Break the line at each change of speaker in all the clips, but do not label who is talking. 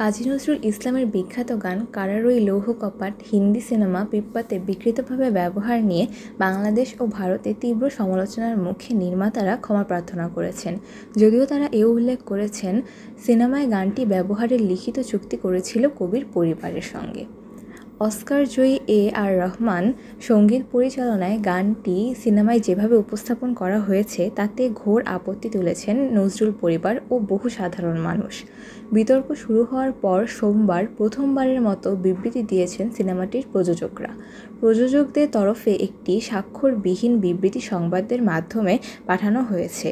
কাজী নজরুল ইসলামের বিখ্যাত গান কারারই লৌহ কপাট হিন্দি সিনেমা পিপ্পাতে বিকৃতভাবে ব্যবহার নিয়ে বাংলাদেশ ও ভারতে তীব্র সমালোচনার মুখে নির্মাতারা ক্ষমা প্রার্থনা করেছেন যদিও তারা এও উল্লেখ করেছেন সিনেমায় গানটি ব্যবহারের লিখিত চুক্তি করেছিল কবির পরিবারের সঙ্গে অস্কার জয়ী এ আর রহমান সঙ্গীত পরিচালনায় গানটি সিনেমায় যেভাবে উপস্থাপন করা হয়েছে তাতে ঘোর আপত্তি তুলেছেন নজরুল পরিবার ও বহু সাধারণ মানুষ বিতর্ক শুরু হওয়ার পর সোমবার প্রথমবারের মতো বিবৃতি দিয়েছেন সিনেমাটির প্রযোজকরা প্রযোজকদের তরফে একটি স্বাক্ষরবিহীন বিবৃতি সংবাদের মাধ্যমে পাঠানো হয়েছে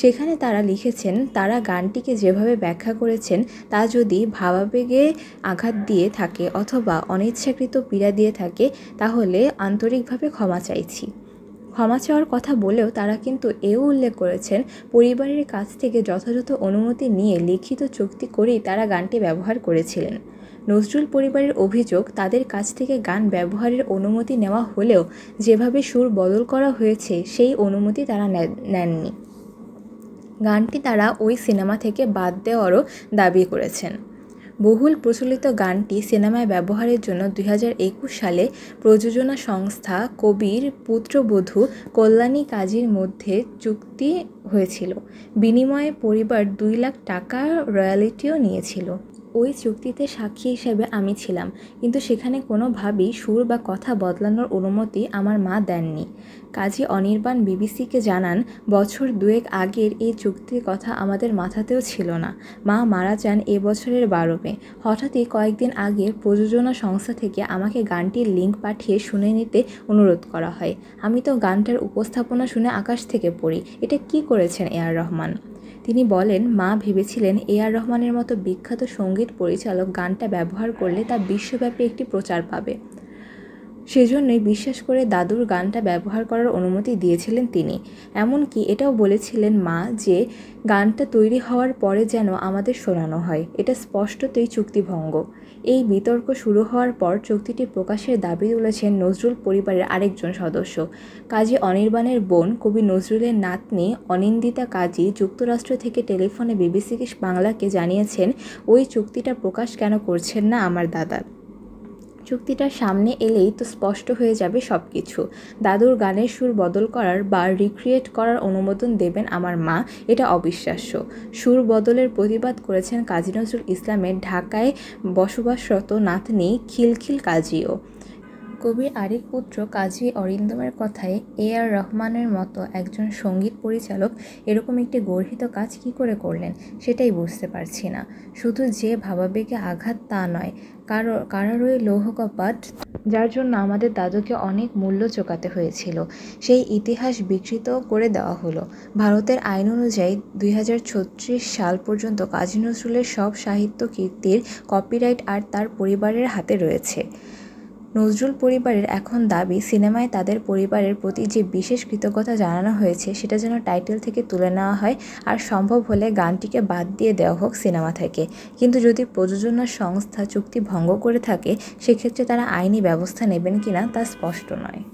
সেখানে তারা লিখেছেন তারা গানটিকে যেভাবে ব্যাখ্যা করেছেন তা যদি ভাবাবেগে আঘাত দিয়ে থাকে অথবা অনিচ্ছাকৃত পীড়া দিয়ে থাকে তাহলে আন্তরিকভাবে ক্ষমা চাইছি ক্ষমা চাওয়ার কথা বলেও তারা কিন্তু এও উল্লেখ করেছেন পরিবারের কাছ থেকে যথাযথ অনুমতি নিয়ে লিখিত চুক্তি করেই তারা গানটি ব্যবহার করেছিলেন নজরুল পরিবারের অভিযোগ তাদের কাছ থেকে গান ব্যবহারের অনুমতি নেওয়া হলেও যেভাবে সুর বদল করা হয়েছে সেই অনুমতি তারা নেননি গানটি তারা ওই সিনেমা থেকে বাদ দেওয়ারও দাবি করেছেন বহুল প্রচলিত গানটি সিনেমায় ব্যবহারের জন্য দুই সালে প্রযোজনা সংস্থা কবির পুত্রবধূ কল্যাণী কাজীর মধ্যে চুক্তি হয়েছিল বিনিময়ে পরিবার দুই লাখ টাকা রয়্যালিটিও নিয়েছিল ওই চুক্তিতে সাক্ষী হিসেবে আমি ছিলাম কিন্তু সেখানে কোনোভাবেই সুর বা কথা বদলানোর অনুমতি আমার মা দেননি কাজী অনির্বাণ বিবিসিকে জানান বছর দুয়েক আগের এই চুক্তির কথা আমাদের মাথাতেও ছিল না মা মারা যান এ বছরের বারো মে হঠাৎই কয়েকদিন আগে প্রযোজনা সংস্থা থেকে আমাকে গানটির লিঙ্ক পাঠিয়ে শুনে নিতে অনুরোধ করা হয় আমি তো গানটার উপস্থাপনা শুনে আকাশ থেকে পড়ি এটা কি করেছেন এ আর রহমান তিনি বলেন মা ভেবেছিলেন এ আর রহমানের মতো বিখ্যাত সঙ্গীত পরিচালক গানটা ব্যবহার করলে তা বিশ্বব্যাপী একটি প্রচার পাবে সেজন্যই বিশ্বাস করে দাদুর গানটা ব্যবহার করার অনুমতি দিয়েছিলেন তিনি এমনকি এটাও বলেছিলেন মা যে গানটা তৈরি হওয়ার পরে যেন আমাদের শোনানো হয় এটা স্পষ্টতই চুক্তিভঙ্গ এই বিতর্ক শুরু হওয়ার পর চুক্তিটি প্রকাশের দাবি তুলেছেন নজরুল পরিবারের আরেকজন সদস্য কাজী অনির্বাণের বোন কবি নজরুলের নাতনি অনিন্দিতা কাজী যুক্তরাষ্ট্র থেকে টেলিফোনে বিবিসিকে বাংলাকে জানিয়েছেন ওই চুক্তিটা প্রকাশ কেন করছেন না আমার দাদা চুক্তিটা সামনে এলেই তো স্পষ্ট হয়ে যাবে সব কিছু দাদুর গানের সুর বদল করার বা রিক্রিয়েট করার অনুমোদন দেবেন আমার মা এটা অবিশ্বাস্য সুর বদলের প্রতিবাদ করেছেন কাজী নজরুল ইসলামের ঢাকায় বসবাসরত নাতনি খিলখিল কাজীও কবির আরেক পুত্র কাজী অরিন্দমের কথায় এ আর রহমানের মতো একজন সঙ্গীত পরিচালক এরকম একটি গর্হিত কাজ কি করে করলেন সেটাই বুঝতে পারছি না শুধু যে ভাবাবেগে আঘাত তা নয় কারো কারারই লৌহকপাট যার জন্য আমাদের দাদুকে অনেক মূল্য চোকাতে হয়েছিল সেই ইতিহাস বিকৃত করে দেওয়া হলো ভারতের আইন অনুযায়ী দুই সাল পর্যন্ত কাজী নজরুলের সব সাহিত্য কীর্তির কপিরাইট আর তার পরিবারের হাতে রয়েছে নজরুল পরিবারের এখন দাবি সিনেমায় তাদের পরিবারের প্রতি যে বিশেষ কৃতজ্ঞতা জানানো হয়েছে সেটা যেন টাইটেল থেকে তুলে নেওয়া হয় আর সম্ভব হলে গানটিকে বাদ দিয়ে দেওয়া হোক সিনেমা থেকে কিন্তু যদি প্রযোজনা সংস্থা চুক্তি ভঙ্গ করে থাকে সেক্ষেত্রে তারা আইনি ব্যবস্থা নেবেন কিনা তা স্পষ্ট নয়